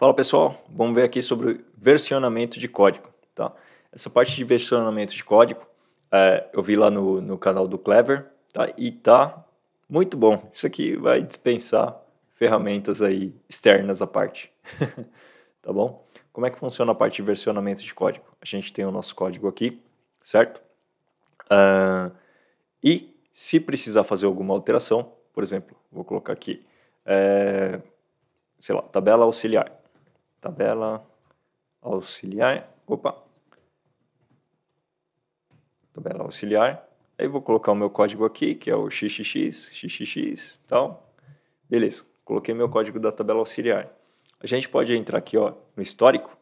Fala pessoal, vamos ver aqui sobre versionamento de código. Tá? Essa parte de versionamento de código é, eu vi lá no, no canal do Clever tá? e tá muito bom. Isso aqui vai dispensar ferramentas aí externas à parte. tá bom? Como é que funciona a parte de versionamento de código? A gente tem o nosso código aqui, certo? Uh, e se precisar fazer alguma alteração, por exemplo, vou colocar aqui, é, sei lá, tabela auxiliar tabela auxiliar, opa, tabela auxiliar, aí vou colocar o meu código aqui, que é o xxx, xxx, tal, beleza, coloquei meu código da tabela auxiliar. A gente pode entrar aqui, ó, no histórico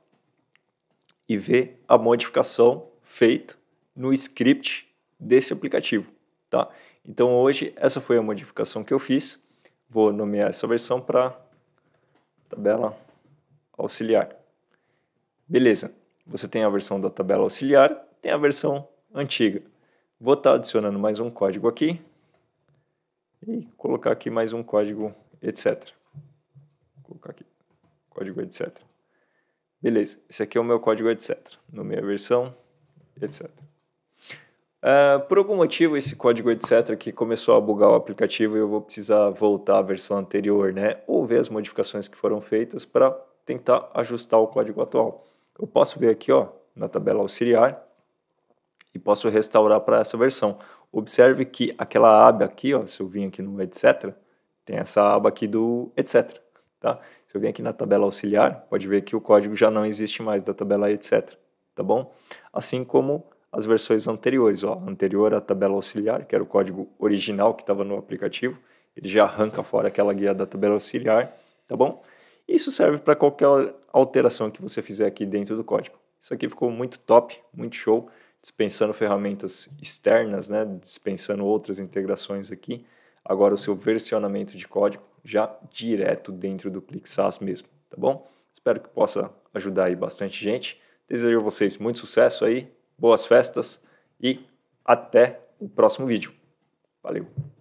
e ver a modificação feita no script desse aplicativo, tá? Então hoje essa foi a modificação que eu fiz. Vou nomear essa versão para tabela auxiliar. Beleza, você tem a versão da tabela auxiliar, tem a versão antiga. Vou estar tá adicionando mais um código aqui e colocar aqui mais um código etc. Vou colocar aqui código etc. Beleza, esse aqui é o meu código etc. No minha versão etc. Uh, ah, por algum motivo, esse código etc. que começou a bugar o aplicativo e eu vou precisar voltar à versão anterior, né? Ou ver as modificações que foram feitas para tentar ajustar o código atual. Eu posso ver aqui ó, na tabela auxiliar e posso restaurar para essa versão. Observe que aquela aba aqui, ó, se eu vim aqui no etc, tem essa aba aqui do etc. Tá? Se eu vim aqui na tabela auxiliar, pode ver que o código já não existe mais da tabela etc. Tá bom? Assim como as versões anteriores. Ó, anterior à tabela auxiliar, que era o código original que estava no aplicativo, ele já arranca fora aquela guia da tabela auxiliar. Tá bom? Isso serve para qualquer alteração que você fizer aqui dentro do código. Isso aqui ficou muito top, muito show, dispensando ferramentas externas, né? dispensando outras integrações aqui. Agora o seu versionamento de código já direto dentro do ClickSaaS mesmo, tá bom? Espero que possa ajudar aí bastante gente. Desejo a vocês muito sucesso aí, boas festas e até o próximo vídeo. Valeu!